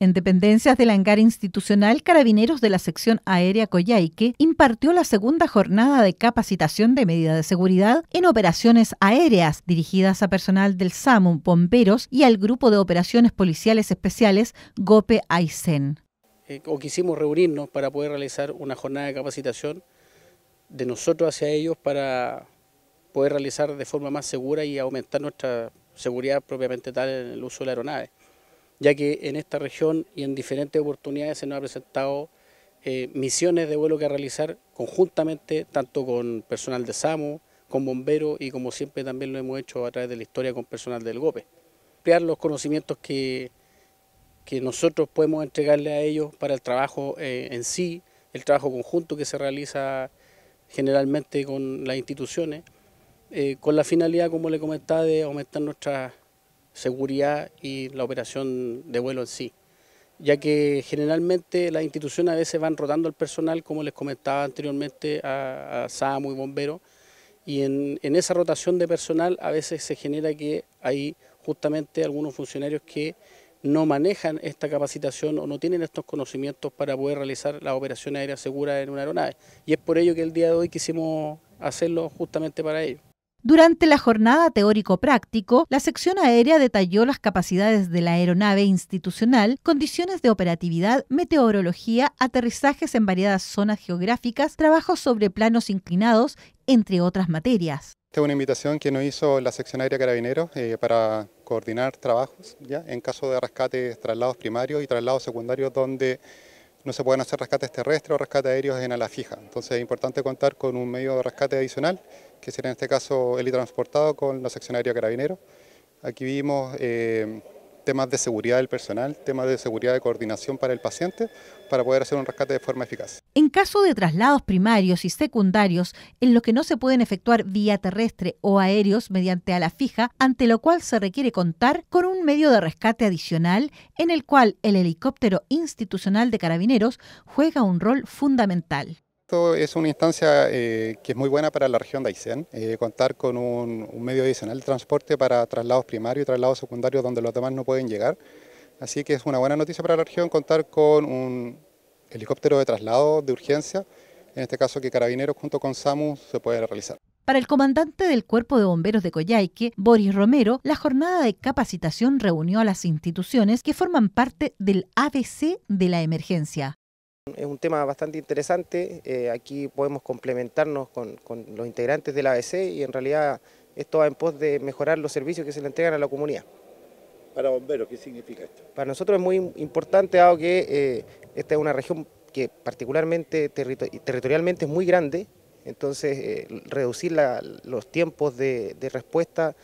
En dependencias del hangar institucional, Carabineros de la sección aérea Coyhaique impartió la segunda jornada de capacitación de medidas de seguridad en operaciones aéreas dirigidas a personal del SAMU, bomberos y al grupo de operaciones policiales especiales GOPE Aysén. Eh, o quisimos reunirnos para poder realizar una jornada de capacitación de nosotros hacia ellos para poder realizar de forma más segura y aumentar nuestra seguridad propiamente tal en el uso de la aeronave ya que en esta región y en diferentes oportunidades se nos ha presentado eh, misiones de vuelo que realizar conjuntamente, tanto con personal de SAMU, con bomberos y como siempre también lo hemos hecho a través de la historia con personal del GOPE. Crear los conocimientos que, que nosotros podemos entregarle a ellos para el trabajo eh, en sí, el trabajo conjunto que se realiza generalmente con las instituciones, eh, con la finalidad, como le comentaba, de aumentar nuestras seguridad y la operación de vuelo en sí, ya que generalmente las instituciones a veces van rotando el personal, como les comentaba anteriormente a, SAMU y Bombero, y en, esa rotación de personal a veces se genera que hay justamente algunos funcionarios que no manejan esta capacitación o no tienen estos conocimientos para poder realizar la operación aérea segura en una aeronave. Y es por ello que el día de hoy quisimos hacerlo justamente para ellos. Durante la jornada teórico-práctico, la sección aérea detalló las capacidades de la aeronave institucional, condiciones de operatividad, meteorología, aterrizajes en variadas zonas geográficas, trabajos sobre planos inclinados, entre otras materias. Esta es una invitación que nos hizo la sección aérea Carabineros eh, para coordinar trabajos ¿ya? en caso de rescates, traslados primarios y traslados secundarios donde no se pueden hacer rescates terrestres o rescates aéreos en ala fija. Entonces es importante contar con un medio de rescate adicional que será en este caso transportado con la sección aérea carabinero. Aquí vimos eh, temas de seguridad del personal, temas de seguridad de coordinación para el paciente, para poder hacer un rescate de forma eficaz. En caso de traslados primarios y secundarios, en los que no se pueden efectuar vía terrestre o aéreos mediante ala fija, ante lo cual se requiere contar con un medio de rescate adicional, en el cual el helicóptero institucional de carabineros juega un rol fundamental. Esto es una instancia eh, que es muy buena para la región de Aysén, eh, contar con un, medio adicional de transporte para traslados primarios y traslados secundarios donde los demás no pueden llegar. Así que es una buena noticia para la región contar con un helicóptero de traslado de urgencia, en este caso que Carabineros junto con SAMU se puede realizar. Para el comandante del Cuerpo de Bomberos de Coyhaique, Boris Romero, la jornada de capacitación reunió a las instituciones que forman parte del ABC de la emergencia. Es un tema bastante interesante, eh, aquí podemos complementarnos con, los integrantes de la ABC y en realidad esto va en pos de mejorar los servicios que se le entregan a la comunidad. Para bomberos, ¿qué significa esto? Para nosotros es muy importante, dado que eh, esta es una región que particularmente territorialmente es muy grande, entonces eh, reducir los tiempos de, de respuesta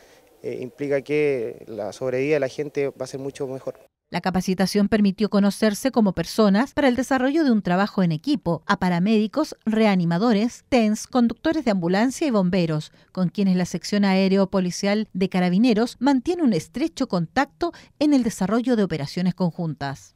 implica que la sobrevida de la gente va a ser mucho mejor. La capacitación permitió conocerse como personas para el desarrollo de un trabajo en equipo a paramédicos, reanimadores, TENS, conductores de ambulancia y bomberos, con quienes la sección aéreo policial de carabineros mantiene un estrecho contacto en el desarrollo de operaciones conjuntas.